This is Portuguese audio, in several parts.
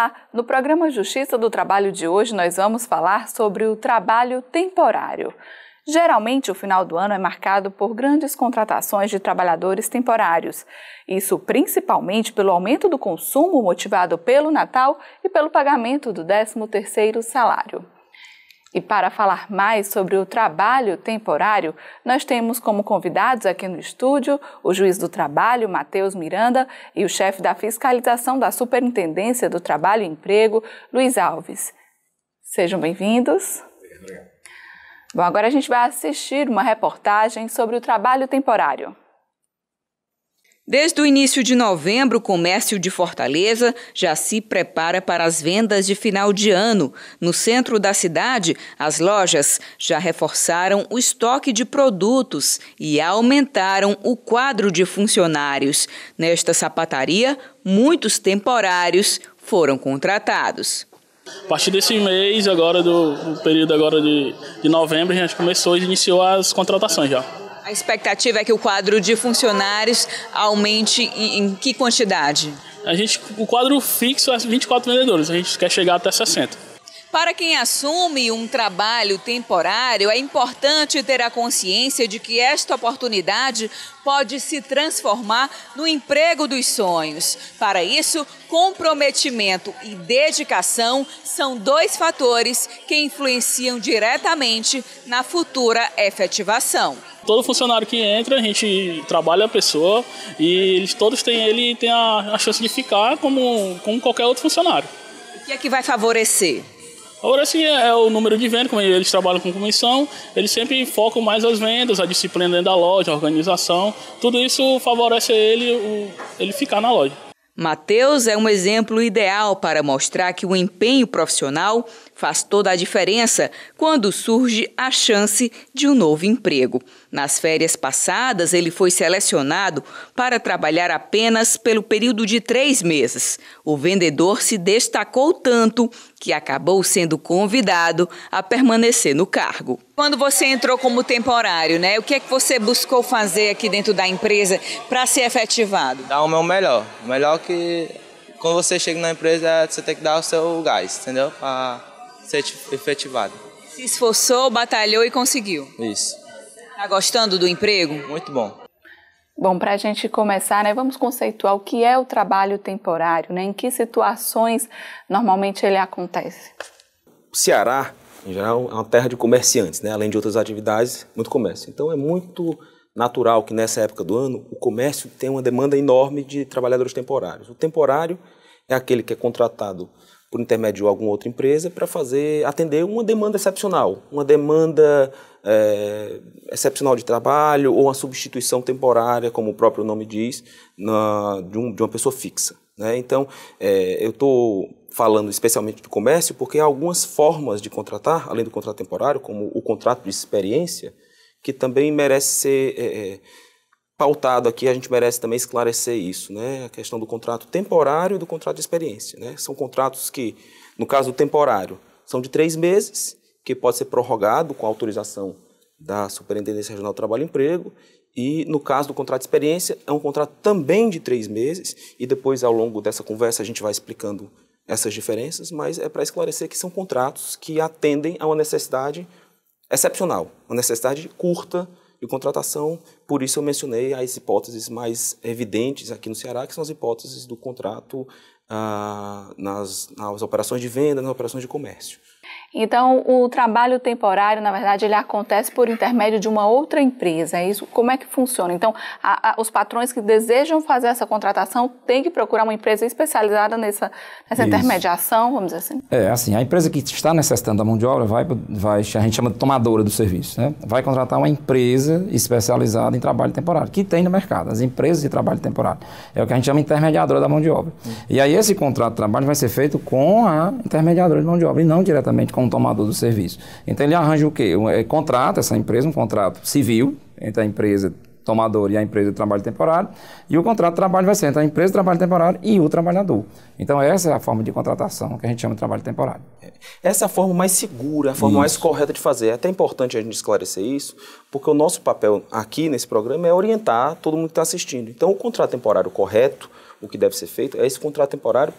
Olá! No programa Justiça do Trabalho de hoje, nós vamos falar sobre o trabalho temporário. Geralmente, o final do ano é marcado por grandes contratações de trabalhadores temporários. Isso principalmente pelo aumento do consumo motivado pelo Natal e pelo pagamento do 13º salário. E para falar mais sobre o trabalho temporário, nós temos como convidados aqui no estúdio o juiz do trabalho, Matheus Miranda, e o chefe da fiscalização da Superintendência do Trabalho e Emprego, Luiz Alves. Sejam bem-vindos. Bom, agora a gente vai assistir uma reportagem sobre o trabalho temporário. Desde o início de novembro, o comércio de Fortaleza já se prepara para as vendas de final de ano. No centro da cidade, as lojas já reforçaram o estoque de produtos e aumentaram o quadro de funcionários. Nesta sapataria, muitos temporários foram contratados. A partir desse mês, agora do, período agora de, de novembro, a gente começou e iniciou as contratações já. A expectativa é que o quadro de funcionários aumente em, em que quantidade? A gente, o quadro fixo é 24 vendedores, a gente quer chegar até 60. Para quem assume um trabalho temporário, é importante ter a consciência de que esta oportunidade pode se transformar no emprego dos sonhos. Para isso, comprometimento e dedicação são dois fatores que influenciam diretamente na futura efetivação. Todo funcionário que entra, a gente trabalha a pessoa e eles, todos têm ele tem a, a chance de ficar como, como qualquer outro funcionário. O que é que vai favorecer? Agora sim é, é o número de vendas, como eles trabalham com comissão, eles sempre focam mais as vendas, a disciplina dentro da loja, a organização, tudo isso favorece ele, ele ficar na loja. Mateus é um exemplo ideal para mostrar que o empenho profissional faz toda a diferença quando surge a chance de um novo emprego. Nas férias passadas, ele foi selecionado para trabalhar apenas pelo período de três meses. O vendedor se destacou tanto que acabou sendo convidado a permanecer no cargo. Quando você entrou como temporário, né, o que é que você buscou fazer aqui dentro da empresa para ser efetivado? Dar o meu melhor. O melhor que quando você chega na empresa, é você tem que dar o seu gás, entendeu? Para ser efetivado. Se esforçou, batalhou e conseguiu. Isso. Tá gostando do emprego? Muito bom. Bom, para a gente começar, né, vamos conceituar o que é o trabalho temporário, né, em que situações normalmente ele acontece. O Ceará, em geral, é uma terra de comerciantes, né, além de outras atividades, muito comércio. Então é muito natural que nessa época do ano o comércio tenha uma demanda enorme de trabalhadores temporários. O temporário é aquele que é contratado por intermédio de alguma outra empresa para fazer atender uma demanda excepcional, uma demanda é, excepcional de trabalho ou uma substituição temporária, como o próprio nome diz, na, de, um, de, uma pessoa fixa. Né? Então, é, eu estou falando especialmente do comércio porque há algumas formas de contratar, além do contrato temporário, como o contrato de experiência, que também merece ser é, é pautado aqui, a gente merece também esclarecer isso, né? A questão do contrato temporário e do contrato de experiência, né? São contratos que, no caso do temporário, são de três meses, que pode ser prorrogado com autorização da Superintendência Regional do Trabalho e Emprego, e no caso do contrato de experiência, é um contrato também de três meses, e depois, ao longo dessa conversa, a gente vai explicando essas diferenças, mas é para esclarecer que são contratos que atendem a uma necessidade excepcional, uma necessidade curta, e contratação. Por isso eu mencionei as hipóteses mais evidentes aqui no Ceará, que são as hipóteses do contrato ah, nas, nas operações de venda, nas operações de comércio. Então, o trabalho temporário, na verdade, ele acontece por intermédio de uma outra empresa. É isso? Como é que funciona? Então, a, a, os patrões que desejam fazer essa contratação têm que procurar uma empresa especializada nessa, nessa intermediação, vamos dizer assim? É, assim, a empresa que está necessitando da mão de obra vai, vai a gente chama de tomadora do serviço, né? Vai contratar uma empresa especializada em trabalho temporário, que tem no mercado, as empresas de trabalho temporário. É o que a gente chama de intermediadora da mão de obra. Uhum. E aí, esse contrato de trabalho vai ser feito com a intermediadora de mão de obra e não diretamente com um tomador do serviço. Então ele arranja o quê? Um, é, contrata essa empresa, um contrato civil entre a empresa tomador e a empresa de trabalho temporário, e o contrato de trabalho vai ser entre a empresa de trabalho temporário e o trabalhador. Então essa é a forma de contratação que a gente chama de trabalho temporário. É, essa é a forma mais segura, a forma isso. mais correta de fazer. É até importante a gente esclarecer isso, porque o nosso papel aqui nesse programa é orientar todo mundo que está assistindo. Então o contrato temporário correto, o que deve ser feito, é esse contrato temporário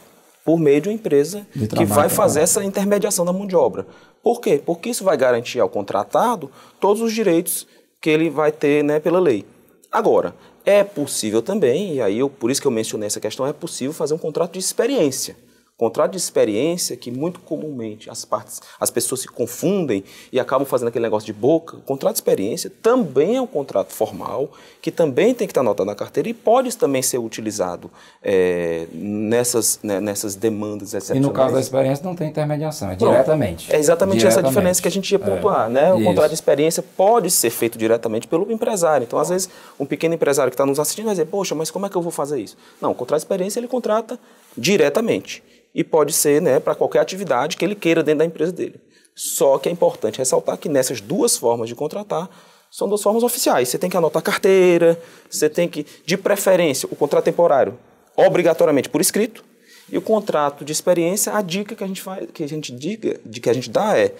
por meio de uma empresa de que vai fazer essa intermediação da mão de obra. Por quê? Porque isso vai garantir ao contratado todos os direitos que ele vai ter né, pela lei. Agora, é possível também, e aí eu, por isso que eu mencionei essa questão, é possível fazer um contrato de experiência. Contrato de experiência que muito comumente as partes, as pessoas se confundem e acabam fazendo aquele negócio de boca. O contrato de experiência também é um contrato formal que também tem que estar anotado na carteira e pode também ser utilizado é, nessas, né, nessas demandas etc. E no caso da experiência não tem intermediação, é diretamente. É exatamente diretamente. essa diferença que a gente ia é. pontuar, é. né? O Isso. contrato de experiência pode ser feito diretamente pelo empresário. Então, às vezes, um pequeno empresário que está nos assistindo vai dizer, poxa, mas como é que eu vou fazer isso? Não, o contrato de experiência ele contrata diretamente. E pode ser né, para qualquer atividade que ele queira dentro da empresa dele. Só que é importante ressaltar que nessas duas formas de contratar, são duas formas oficiais. Você tem que anotar carteira, você tem que, de preferência, o contrato temporário, obrigatoriamente por escrito, e o contrato de experiência, a dica que a gente faz, que a gente diga, de que a gente dá é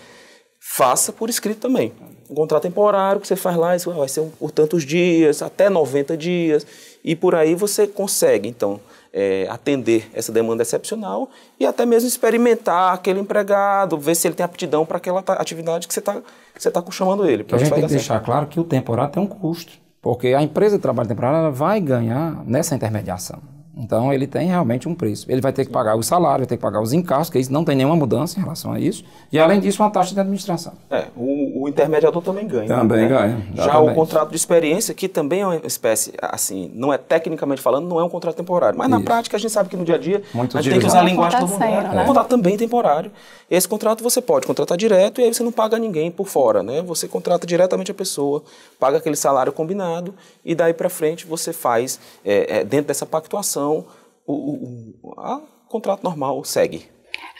faça por escrito também. O contrato temporário que você faz lá, vai ser por tantos dias, até 90 dias, e por aí você consegue, então, é, atender essa demanda excepcional e até mesmo experimentar aquele empregado, ver se ele tem aptidão para aquela atividade que você está você tá chamando ele. A gente tem que certo. deixar claro que o temporário tem um custo, porque a empresa de trabalho temporário ela vai ganhar nessa intermediação. Então ele tem realmente um preço. Ele vai ter que pagar o salário, vai ter que pagar os encargos, que isso não tem nenhuma mudança em relação a isso. E além disso, uma taxa de administração. É, o, o intermediador também ganha. Né? Também né? ganha. Já o contrato de experiência, que também é uma espécie, assim, não é tecnicamente falando, não é um contrato temporário. Mas isso. na prática a gente sabe que no dia a dia Muito a gente direito. tem que usar a linguagem tá do mundo. Né? O é. contrato também é temporário. Esse contrato você pode contratar direto e aí você não paga ninguém por fora, né? Você contrata diretamente a pessoa, paga aquele salário combinado e daí para frente você faz é, é, dentro dessa pactuação operação, o, o a contrato normal segue.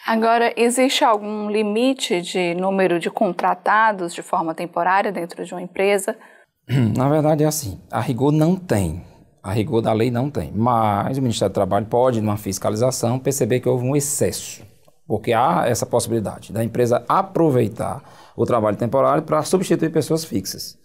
Agora, existe algum limite de número de contratados de forma temporária dentro de uma empresa? Na verdade, é assim: a rigor não tem. A rigor da lei não tem. Mas o Ministério do Trabalho pode, numa fiscalização, perceber que houve um excesso. Porque há essa possibilidade da empresa aproveitar o trabalho temporário para substituir pessoas fixas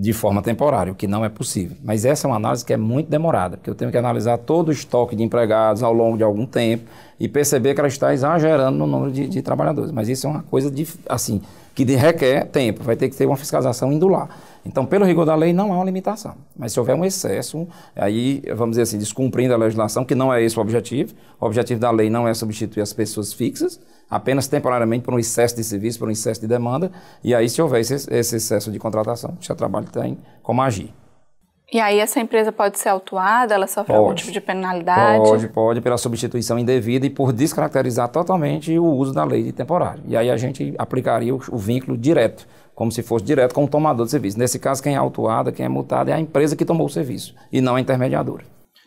de forma temporária, o que não é possível. Mas essa é uma análise que é muito demorada, porque eu tenho que analisar todo o estoque de empregados ao longo de algum tempo e perceber que ela está exagerando no número de, de trabalhadores. Mas isso é uma coisa de, assim que requer tempo, vai ter que ter uma fiscalização indo lá. Então, pelo rigor da lei, não há uma limitação. Mas se houver um excesso, aí, vamos dizer assim, descumprindo a legislação, que não é esse o objetivo, o objetivo da lei não é substituir as pessoas fixas, apenas temporariamente por um excesso de serviço, por um excesso de demanda, e aí, se houver esse, esse excesso de contratação, o seu trabalho tem como agir. E aí essa empresa pode ser autuada, ela sofre pode, algum tipo de penalidade? Pode, pode, pela substituição indevida e por descaracterizar totalmente o uso da lei de temporário. E aí a gente aplicaria o, o vínculo direto como se fosse direto com o tomador de serviço. Nesse caso, quem é autuada, quem é multada é a empresa que tomou o serviço e não a intermediadora.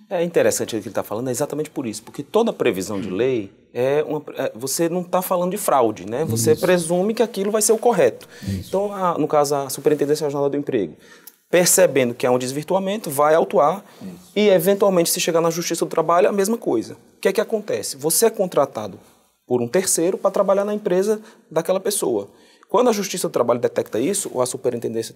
É interessante o que ele está falando, é exatamente por isso, porque toda previsão de lei é uma, é, você não está falando de fraude, né? Você isso. presume que aquilo vai ser o correto. Isso. Então, a, no caso, a Superintendência Regional do Emprego, percebendo que há um desvirtuamento, vai autuar isso. e, eventualmente, se chegar na Justiça do Trabalho, a mesma coisa. O que é que acontece? Você é contratado por um terceiro para trabalhar na empresa daquela pessoa. Quando a Justiça do Trabalho detecta isso, ou a Superintendência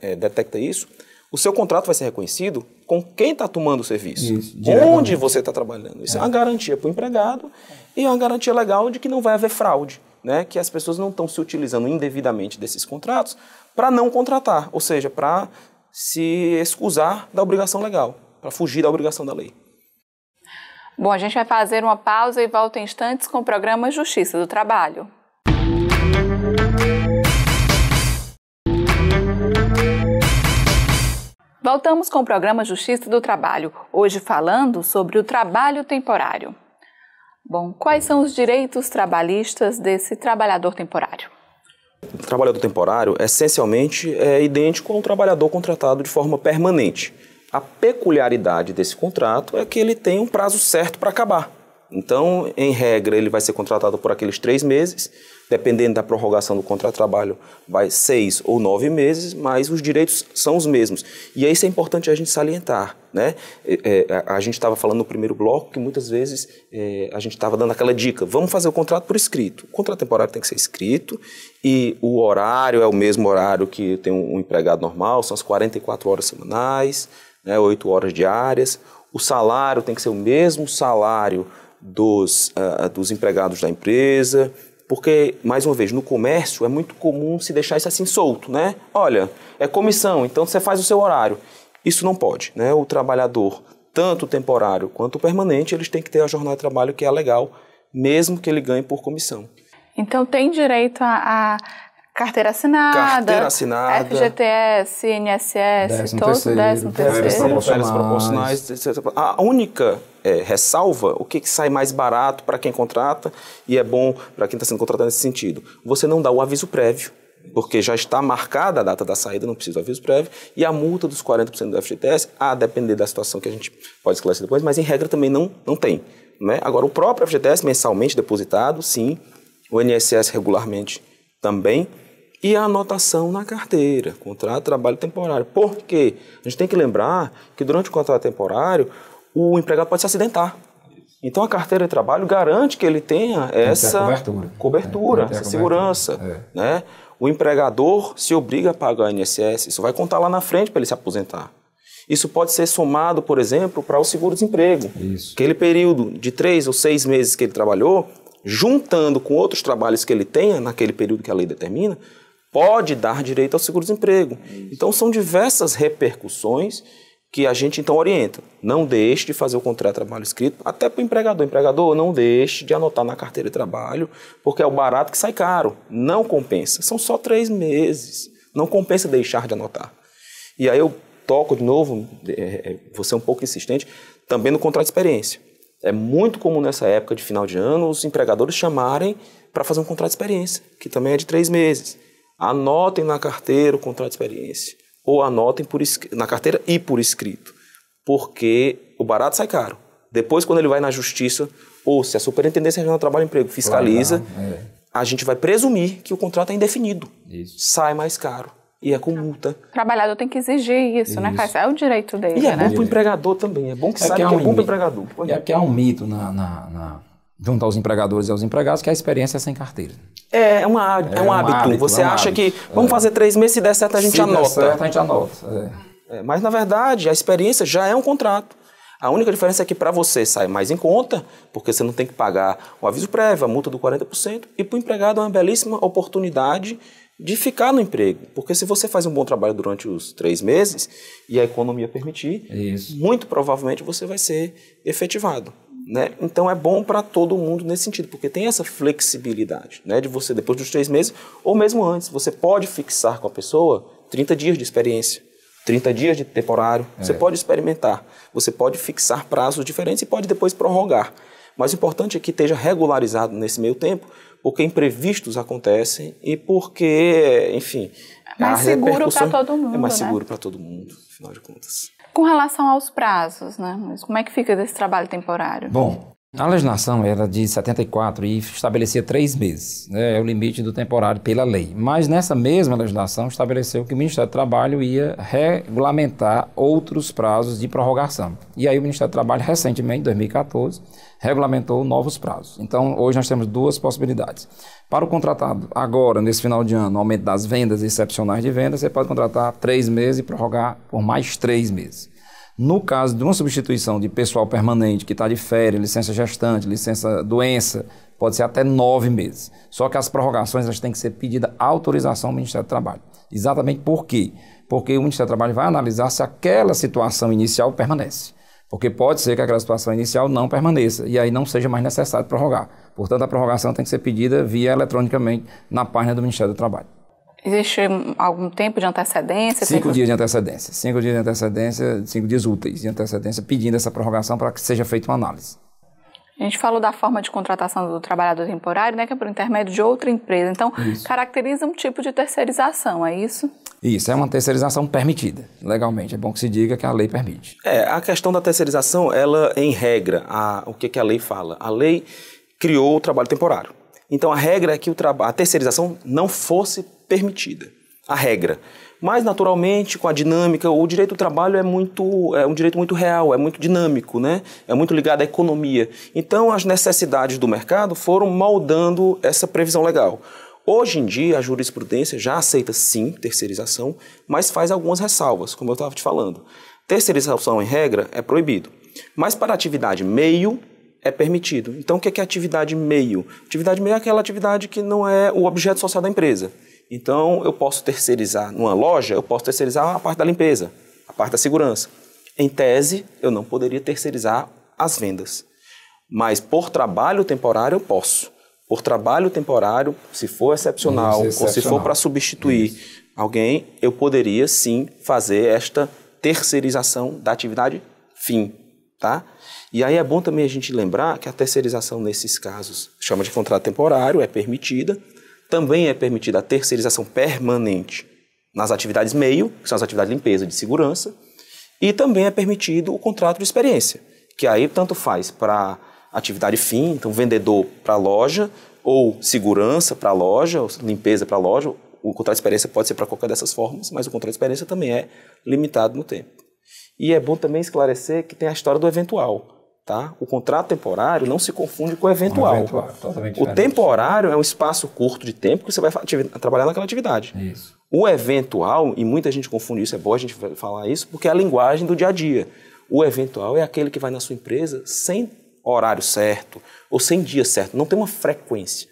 é, detecta isso, o seu contrato vai ser reconhecido com quem está tomando o serviço, isso, onde você está trabalhando. Isso é, é uma garantia para o empregado e é uma garantia legal de que não vai haver fraude, né? que as pessoas não estão se utilizando indevidamente desses contratos para não contratar, ou seja, para se excusar da obrigação legal, para fugir da obrigação da lei. Bom, a gente vai fazer uma pausa e volta em instantes com o programa Justiça do Trabalho. Voltamos com o programa Justiça do Trabalho, hoje falando sobre o trabalho temporário. Bom, quais são os direitos trabalhistas desse trabalhador temporário? O trabalhador temporário essencialmente é idêntico ao trabalhador contratado de forma permanente. A peculiaridade desse contrato é que ele tem um prazo certo para acabar. Então, em regra, ele vai ser contratado por aqueles três meses, dependendo da prorrogação do contrato de trabalho, vai seis ou nove meses, mas os direitos são os mesmos. E isso é importante a gente salientar. Né? É, é a gente estava falando no primeiro bloco que muitas vezes é, a gente estava dando aquela dica: vamos fazer o contrato por escrito. O contrato temporário tem que ser escrito e o horário é o mesmo horário que tem um, empregado normal, são as 44 horas semanais, né, 8 horas diárias. O salário tem que ser o mesmo salário dos, uh, dos empregados da empresa, porque, mais uma vez, no comércio é muito comum se deixar isso assim solto, né? Olha, é comissão, então você faz o seu horário. Isso não pode, né? O trabalhador, tanto temporário quanto permanente, eles têm que ter a jornada de trabalho que é legal, mesmo que ele ganhe por comissão. Então tem direito a, a Carteira assinada, Carteira assinada FGTS, INSS, todos os 13 proporcionais. proporcionais. A única é, ressalva, o que, que sai mais barato para quem contrata e é bom para quem está sendo contratado nesse sentido. Você não dá o aviso prévio porque já está marcada a data da saída, não precisa do aviso prévio, e a multa dos 40% do FGTS, a depender da situação que a gente pode esclarecer depois, mas em regra também não, não tem. Né? Agora, o próprio FGTS mensalmente depositado, sim, o INSS regularmente também, e a anotação na carteira, contrato de trabalho temporário. Por quê? A gente tem que lembrar que durante o contrato temporário, o empregado pode se acidentar. Então a carteira de trabalho garante que ele tenha essa cobertura, cobertura é, essa cobertura. segurança. É. Né? O empregador se obriga a pagar o INSS, isso vai contar lá na frente para ele se aposentar. Isso pode ser somado, por exemplo, para o seguro-desemprego. Aquele período de três ou seis meses que ele trabalhou, juntando com outros trabalhos que ele tenha naquele período que a lei determina, pode dar direito ao seguro-desemprego. Então, são diversas repercussões que a gente então orienta. Não deixe de fazer o contrato de trabalho escrito, até para o empregador. Empregador, não deixe de anotar na carteira de trabalho, porque é o barato que sai caro. Não compensa. São só três meses. Não compensa deixar de anotar. E aí eu toco de novo, é, é, é vou ser um pouco insistente, também no contrato de experiência. É muito comum nessa época de final de ano os empregadores chamarem para fazer um contrato de experiência, que também é de três meses. Anotem na carteira o contrato de experiência. Ou anotem por, na carteira e por escrito. Porque o barato sai caro. Depois, quando ele vai na justiça, ou se a Superintendência Regional do Trabalho e Emprego fiscaliza, é. a gente vai presumir que o contrato é indefinido. Isso. Sai mais caro. E é com tá. multa. O trabalhador tem que exigir isso, né, isso. né, Cássio? É o direito dele. E é né? bom para o empregador também. É bom que é saiba é que é, um é bom para o empregador. É que é um mito na, na, na junto aos empregadores e aos empregados, que é a experiência é sem carteira. É, é uma, é, é, um, é um hábito. hábito. Você é um acha hábito. que vamos fazer três meses, se der certo a gente se anota. Se der certo a gente anota. mas na verdade a experiência já é um contrato. A única diferença é que para você sai mais em conta, porque você não tem que pagar o aviso prévio, a multa do 40%, e para o empregado é uma belíssima oportunidade de ficar no emprego. Porque se você faz um bom trabalho durante os três meses e a economia permitir, Isso. muito provavelmente você vai ser efetivado. Né? Então é bom para todo mundo nesse sentido, porque tem essa flexibilidade né? de você, depois dos três meses, ou mesmo antes, você pode fixar com a pessoa 30 dias de experiência. 30 dias de temporário, é. você pode experimentar, você pode fixar prazos diferentes e pode depois prorrogar. Mas o importante é que esteja regularizado nesse meio tempo, porque imprevistos acontecem e porque, enfim. É mais seguro para todo mundo. É mais né? seguro para todo mundo, afinal de contas. Com relação aos prazos, né? Mas como é que fica desse trabalho temporário? Bom, a legislação era de 74 e estabelecia três meses, né, é o limite do temporário pela lei. Mas nessa mesma legislação estabeleceu que o Ministério do Trabalho ia regulamentar outros prazos de prorrogação. E aí o Ministério do Trabalho, recentemente, em 2014, regulamentou novos prazos. Então, hoje nós temos duas possibilidades. Para o contratado, agora, nesse final de ano, aumento das vendas excepcionais de vendas, você pode contratar três meses e prorrogar por mais três meses. No caso de uma substituição de pessoal permanente que está de férias, licença gestante, licença doença, pode ser até nove meses. Só que as prorrogações elas têm que ser pedida autorização ao Ministério do Trabalho. Exatamente por quê? Porque o Ministério do Trabalho vai analisar se aquela situação inicial permanece. Porque pode ser que aquela situação inicial não permaneça e aí não seja mais necessário prorrogar. Portanto, a prorrogação tem que ser pedida via eletronicamente na página do Ministério do Trabalho. Existe algum tempo de antecedência? Cinco dias de antecedência. Cinco dias de antecedência, cinco dias úteis de antecedência, pedindo essa prorrogação para que seja feita uma análise. A gente falou da forma de contratação do trabalhador temporário, né, que é por intermédio de outra empresa. Então, isso. caracteriza um tipo de terceirização, é isso? Isso, é uma terceirização permitida, legalmente. É bom que se diga que a lei permite. É, a questão da terceirização, ela, em regra, a, o que, que a lei fala? A lei criou o trabalho temporário. Então, a regra é que o a terceirização não fosse permitida. A regra. Mas, naturalmente, com a dinâmica, o direito do trabalho é muito é um direito muito real, é muito dinâmico, né? é muito ligado à economia. Então, as necessidades do mercado foram moldando essa previsão legal. Hoje em dia, a jurisprudência já aceita sim terceirização, mas faz algumas ressalvas, como eu estava te falando. Terceirização, em regra, é proibido, mas para atividade meio é permitido. Então, o é que é atividade meio? Atividade meio é aquela atividade que não é o objeto social da empresa. Então, eu posso terceirizar numa loja, eu posso terceirizar a parte da limpeza, a parte da segurança. Em tese, eu não poderia terceirizar as vendas. Mas por trabalho temporário eu posso por trabalho temporário, se for excepcional, é excepcional. ou se for para substituir Isso. alguém, eu poderia sim fazer esta terceirização da atividade fim, tá? E aí é bom também a gente lembrar que a terceirização nesses casos, chama de contrato temporário, é permitida. Também é permitida a terceirização permanente nas atividades meio, que são as atividades de limpeza, de segurança, e também é permitido o contrato de experiência, que aí tanto faz para atividade fim, então vendedor para loja, ou segurança para loja, ou limpeza para loja. O contrato de experiência pode ser para qualquer dessas formas, mas o contrato de experiência também é limitado no tempo. E é bom também esclarecer que tem a história do eventual. Tá? O contrato temporário não se confunde com o eventual. Um eventual o temporário é um espaço curto de tempo que você vai trabalhar naquela atividade. Isso. O eventual, e muita gente confunde isso, é bom a gente falar isso, porque é a linguagem do dia a dia. O eventual é aquele que vai na sua empresa sem horário certo ou sem dia certo, não tem uma frequência.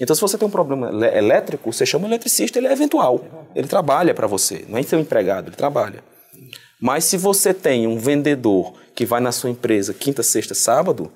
Então, se você tem um problema elétrico, você chama o eletricista, ele é eventual. Ele trabalha para você, não é seu empregado, ele trabalha. Mas se você tem um vendedor que vai na sua empresa quinta, sexta, sábado,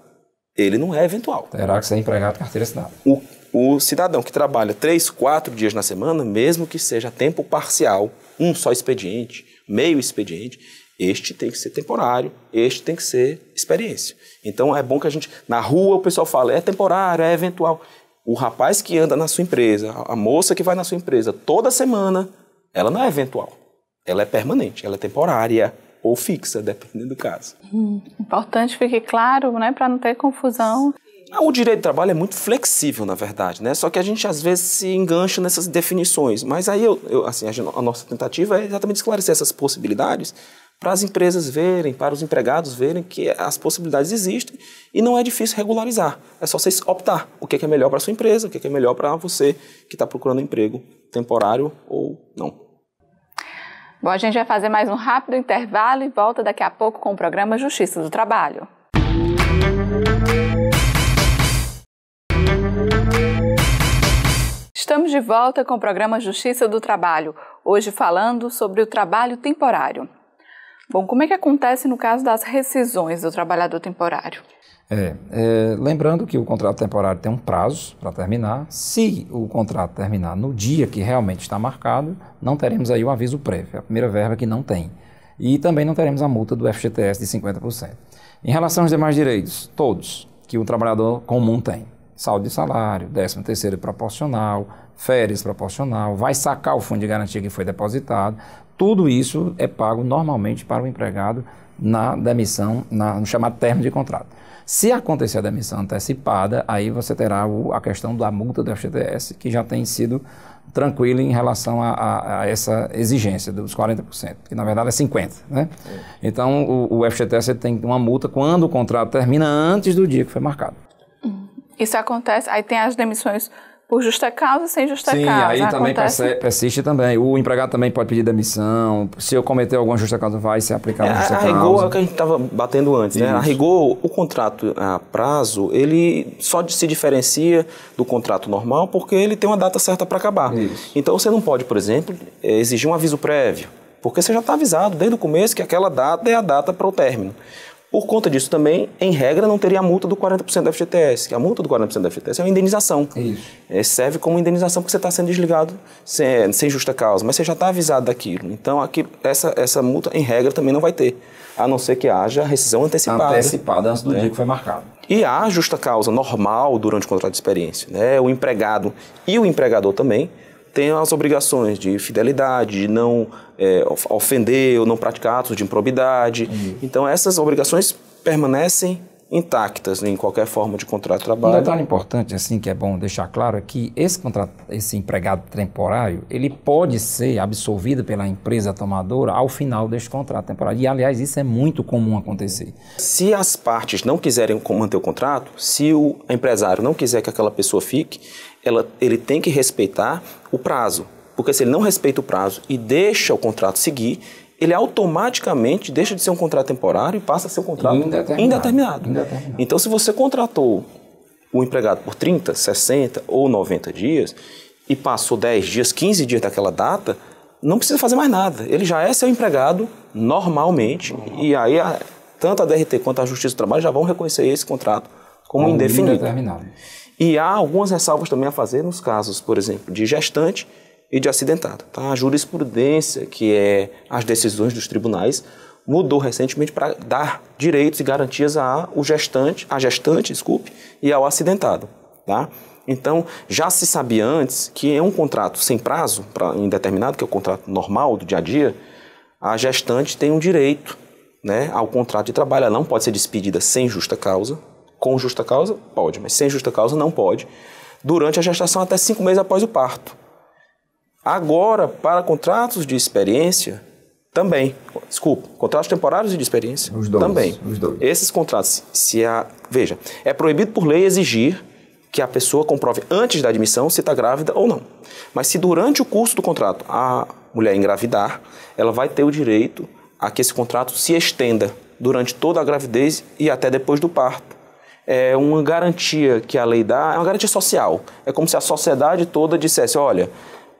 ele não é eventual. Terá que ser empregado carteira assinada. O, o cidadão que trabalha três, quatro dias na semana, mesmo que seja tempo parcial, um só expediente, meio expediente, este tem que ser temporário, este tem que ser experiência. Então é bom que a gente. Na rua o pessoal fala, é temporário, é eventual. O rapaz que anda na sua empresa, a moça que vai na sua empresa toda semana, ela não é eventual. Ela é permanente, ela é temporária ou fixa, dependendo do caso. Hum, importante fique claro, né, para não ter confusão. Ah, o direito do trabalho é muito flexível, na verdade, né? Só que a gente às vezes se engancha nessas definições. Mas aí eu, eu assim, a, a, nossa tentativa é exatamente esclarecer essas possibilidades para as empresas verem, para os empregados verem que as possibilidades existem e não é difícil regularizar. É só vocês optar o que é, é melhor para a sua empresa, o é que é melhor para você que está procurando emprego temporário ou não. Bom, a gente vai fazer mais um rápido intervalo e volta daqui a pouco com o programa Justiça do Trabalho. Estamos de volta com o programa Justiça do Trabalho, hoje falando sobre o trabalho temporário. Bom, como é que acontece no caso das rescisões do trabalhador temporário? É, é, lembrando que o contrato temporário tem um prazo para terminar. Se o contrato terminar no dia que realmente está marcado, não teremos aí o aviso prévio, a primeira verba que não tem. E também não teremos a multa do FGTS de 50%. Em relação aos demais direitos, todos que o trabalhador comum tem: saldo de salário, 13 terceiro proporcional, férias proporcional, vai sacar o fundo de garantia que foi depositado. Tudo isso é pago normalmente para o empregado na demissão, na, no chamado termo de contrato. Se acontecer a demissão antecipada, aí você terá o, a questão da multa do FGTS, que já tem sido tranquila em relação a, a, a, essa exigência dos 40%, que na verdade é 50%. Né? É. Então, o, o FGTS tem uma multa quando o contrato termina antes do dia que foi marcado. Isso acontece, aí tem as demissões por justa causa sem justa Sim, causa. Sim, aí também Acontece... persiste também. O empregado também pode pedir demissão. Se eu cometer alguma justa causa, vai ser aplicado é, justa causa. A rigor é o que a gente estava batendo antes, né? Isso. né? A rigor, o contrato a prazo, ele só se diferencia do contrato normal porque ele tem uma data certa para acabar. Isso. Então você não pode, por exemplo, é, exigir um aviso prévio. Porque você já está avisado desde o começo que aquela data é a data para o término. Por conta disso também, em regra, não teria a multa do 40% da FGTS, que a multa do 40% da FGTS é uma indenização. Isso. É, serve como indenização porque você está sendo desligado sem, é, sem, justa causa, mas você já está avisado daquilo. Então, aqui, essa, essa multa, em regra, também não vai ter, a não ser que haja rescisão antecipada. Antecipada antes do né? dia que foi marcado. E há justa causa normal durante o contrato de experiência. Né? O empregado e o empregador também tem as obrigações de fidelidade, de não é, ofender ou não praticar atos de improbidade. Uhum. Então, essas obrigações permanecem intactas em qualquer forma de contrato de trabalho. Um detalhe importante, assim, que é bom deixar claro, é que esse, contrato, esse empregado temporário, ele pode ser absolvido pela empresa tomadora ao final deste contrato temporário. E, aliás, isso é muito comum acontecer. Se as partes não quiserem manter o contrato, se o empresário não quiser que aquela pessoa fique, ela, ele tem que respeitar o prazo. Porque se ele não respeita o prazo e deixa o contrato seguir, ele automaticamente deixa de ser um contrato temporário e passa a ser um contrato indeterminado. indeterminado. indeterminado. Então, se você contratou o empregado por 30, 60 ou 90 dias e passou 10 dias, 15 dias daquela data, não precisa fazer mais nada. Ele já é seu empregado normalmente. E aí, a, tanto a DRT quanto a Justiça do Trabalho já vão reconhecer esse contrato como um Indeterminado. E há algumas ressalvas também a fazer nos casos, por exemplo, de gestante e de acidentado. Tá? A jurisprudência, que é as decisões dos tribunais, mudou recentemente para dar direitos e garantias ao gestante, à gestante, desculpe, e ao acidentado. Tá? Então, já se sabia antes que em um contrato sem prazo pra, indeterminado, que é o contrato normal do dia a dia, a gestante tem um direito né, ao contrato de trabalho. Ela não pode ser despedida sem justa causa, com justa causa, pode, mas sem justa causa, não pode. Durante a gestação, até cinco meses após o parto. Agora, para contratos de experiência, também. Desculpa, contratos temporários e de experiência. Os dois. Também. Os dois. Esses contratos, se a. Veja, é proibido por lei exigir que a pessoa comprove antes da admissão se está grávida ou não. Mas se durante o curso do contrato a mulher engravidar, ela vai ter o direito a que esse contrato se estenda durante toda a gravidez e até depois do parto é uma garantia que a lei dá, é uma garantia social. É como se a sociedade toda dissesse: olha,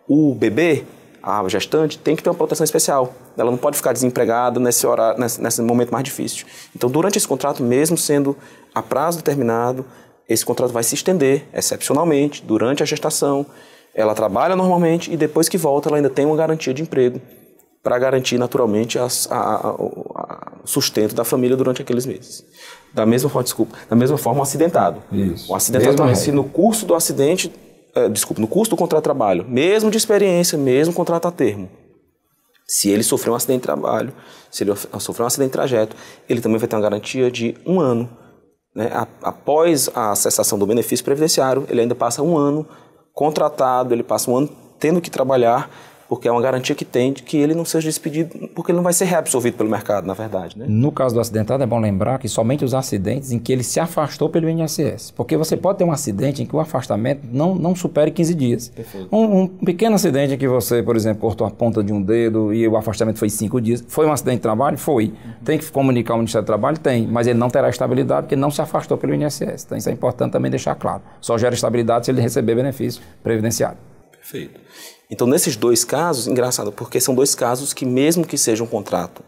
o bebê, a gestante, tem que ter uma proteção especial. Ela não pode ficar desempregada nesse, horário, nesse, nesse momento mais difícil. Então, durante esse contrato, mesmo sendo a prazo determinado, esse contrato vai se estender excepcionalmente durante a gestação. Ela trabalha normalmente e depois que volta, ela ainda tem uma garantia de emprego para garantir naturalmente as, a, a, sustento da família durante aqueles meses. Da mesma forma, desculpa, da mesma forma o acidentado. Isso. O acidentado também, se no curso do acidente, é, desculpa, no curso do contrato de trabalho, mesmo de experiência, mesmo contrato a termo, se ele sofreu um acidente de trabalho, se ele sofreu um acidente de trajeto, ele também vai ter uma garantia de um ano. Né? Após a cessação do benefício previdenciário, ele ainda passa um ano contratado, ele passa um ano tendo que trabalhar porque é uma garantia que tem de que ele não seja despedido, porque ele não vai ser reabsorvido pelo mercado, na verdade. Né? No caso do acidentado, é bom lembrar que somente os acidentes em que ele se afastou pelo INSS, porque você pode ter um acidente em que o afastamento não, não supere 15 dias. Um, um, pequeno acidente em que você, por exemplo, cortou a ponta de um dedo e o afastamento foi 5 dias, foi um acidente de trabalho? Foi. Uhum. Tem que comunicar ao Ministério do Trabalho? Tem, mas ele não terá estabilidade porque não se afastou pelo INSS. Então isso é importante também deixar claro. Só gera estabilidade se ele receber benefício previdenciário. Perfeito. Então, nesses dois casos, engraçado, porque são dois casos que, mesmo que seja um contrato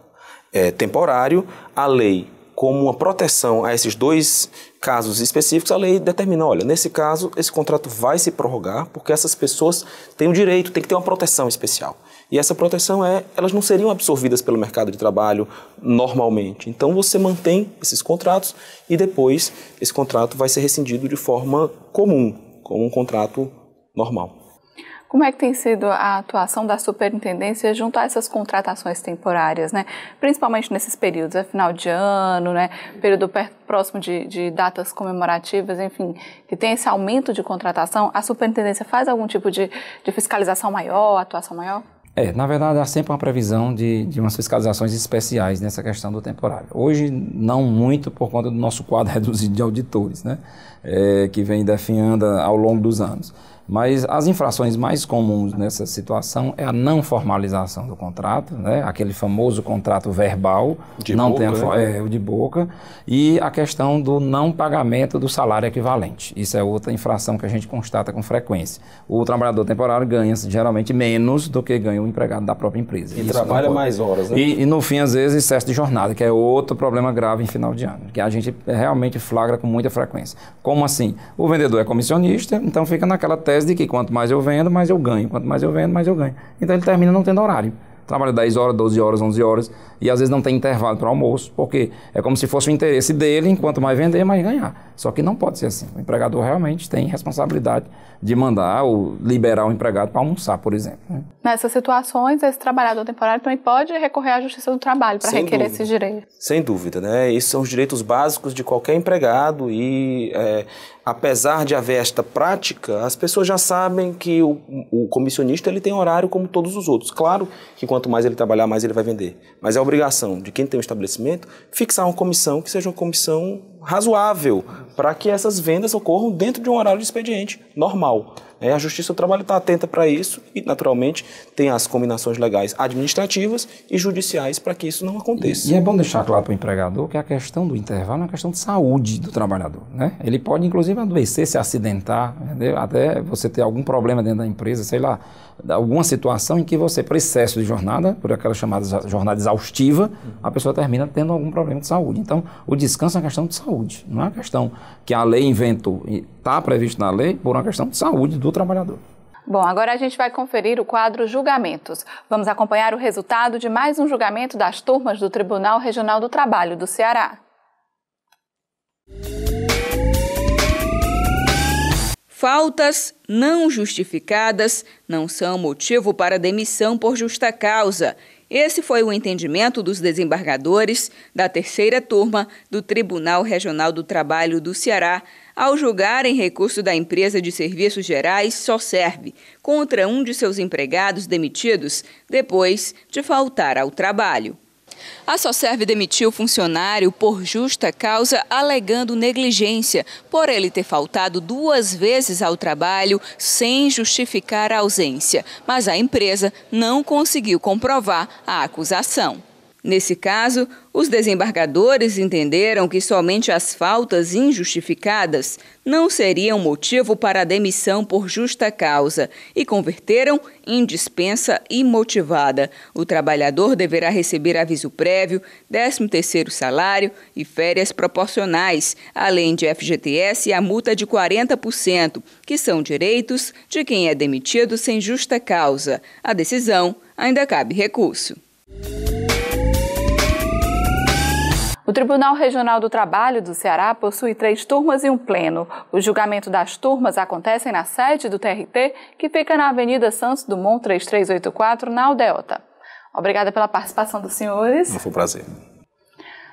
é, temporário, a lei, como uma proteção a esses dois casos específicos, a lei determina: olha, nesse caso, esse contrato vai se prorrogar, porque essas pessoas têm o direito, tem que ter uma proteção especial. E essa proteção é, elas não seriam absorvidas pelo mercado de trabalho normalmente. Então você mantém esses contratos e depois esse contrato vai ser rescindido de forma comum, como um contrato normal. Como é que tem sido a atuação da superintendência junto a essas contratações temporárias, né? Principalmente nesses períodos, é final de ano, né? Período perto, próximo de, de datas comemorativas, enfim, que tem esse aumento de contratação, a superintendência faz algum tipo de, de fiscalização maior, atuação maior? É, na verdade, há sempre uma previsão de, de umas fiscalizações especiais nessa questão do temporário. Hoje, não muito por conta do nosso quadro reduzido de auditores, né? é, que vem definhando ao longo dos anos. Mas as infrações mais comuns nessa situação é a não formalização do contrato, né? aquele famoso contrato verbal, de não boca, tem a, né? é, de boca, e a questão do não pagamento do salário equivalente. Isso é outra infração que a gente constata com frequência. O trabalhador temporário ganha geralmente menos do que ganha o empregado da própria empresa. E Isso trabalha mais horas, né? E, e no fim, às vezes, excesso de jornada, que é outro problema grave em final de ano, que a gente realmente flagra com muita frequência como assim? O vendedor é comissionista, então fica naquela tese de que quanto mais eu vendo, mais eu ganho. Quanto mais eu vendo, mais eu ganho. Então ele termina não tendo horário trabalha 10 horas, 12 horas, 11 horas, e às vezes não tem intervalo para almoço, porque é como se fosse o interesse dele, enquanto mais vender, mais ganhar. Só que não pode ser assim. O empregador realmente tem responsabilidade de mandar ou liberar o empregado para almoçar, por exemplo. Né? Nessas situações, esse trabalhador temporário também pode recorrer à Justiça do Trabalho para requerer dúvida. esses direitos. Sem dúvida, né? Esses são os direitos básicos de qualquer empregado e é, apesar de haver esta prática, as pessoas já sabem que o, o comissionista ele tem horário como todos os outros. Claro que quando quanto mais ele trabalhar, mais ele vai vender. Mas é obrigação de quem tem um estabelecimento fixar uma comissão que seja uma comissão razoável para que essas vendas ocorram dentro de um horário de expediente normal. É, a Justiça do Trabalho está atenta para isso e, naturalmente, tem as combinações legais administrativas e judiciais para que isso não aconteça. E, e é bom deixar claro para o empregador que a questão do intervalo é uma questão de saúde do trabalhador. Né? Ele pode, inclusive, adoecer, se acidentar, entendeu? até você ter algum problema dentro da empresa, sei lá, alguma situação em que você, por excesso de jornada, por aquela chamada jornada exaustiva, a pessoa termina tendo algum problema de saúde. Então, o descanso é uma questão de saúde, não é uma questão que a lei inventou está previsto na lei por uma questão de saúde do trabalhador. Bom, agora a gente vai conferir o quadro Julgamentos. Vamos acompanhar o resultado de mais um julgamento das turmas do Tribunal Regional do Trabalho do Ceará. Faltas não justificadas não são motivo para demissão por justa causa esse foi o entendimento dos desembargadores da terceira turma do Tribunal Regional do Trabalho do Ceará ao julgarem recurso da empresa de serviços gerais só serve contra um de seus empregados demitidos depois de faltar ao trabalho. A Socerve demitiu o funcionário por justa causa, alegando negligência, por ele ter faltado duas vezes ao trabalho sem justificar a ausência. Mas a empresa não conseguiu comprovar a acusação. Nesse caso, os desembargadores entenderam que somente as faltas injustificadas não seriam motivo para a demissão por justa causa e converteram em dispensa imotivada. O trabalhador deverá receber aviso prévio, 13º salário e férias proporcionais, além de FGTS e a multa de 40%, que são direitos de quem é demitido sem justa causa. A decisão ainda cabe recurso. O Tribunal Regional do Trabalho do Ceará possui três turmas e um pleno. O julgamento das turmas acontece na sede do TRT, que fica na Avenida Santos Dumont 3384, na Aldeota. Obrigada pela participação dos senhores. Foi um prazer.